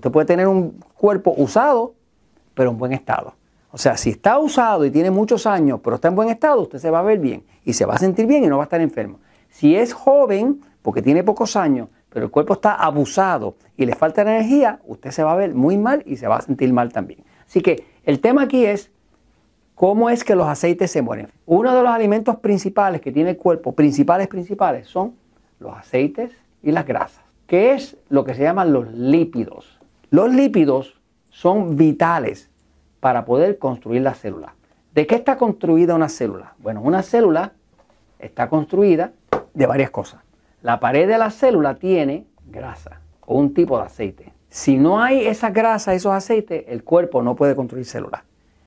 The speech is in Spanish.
Usted puede tener un cuerpo usado, pero en buen estado. O sea, si está usado y tiene muchos años, pero está en buen estado, usted se va a ver bien y se va a sentir bien y no va a estar enfermo. Si es joven, porque tiene pocos años, pero el cuerpo está abusado y le falta energía, usted se va a ver muy mal y se va a sentir mal también. Así que el tema aquí es cómo es que los aceites se mueren. Uno de los alimentos principales que tiene el cuerpo, principales principales, son los aceites y las grasas, que es lo que se llaman los lípidos. Los lípidos son vitales para poder construir la célula. ¿De qué está construida una célula? Bueno, una célula está construida de varias cosas. La pared de la célula tiene grasa o un tipo de aceite. Si no hay esa grasa, esos aceites, el cuerpo no puede construir células.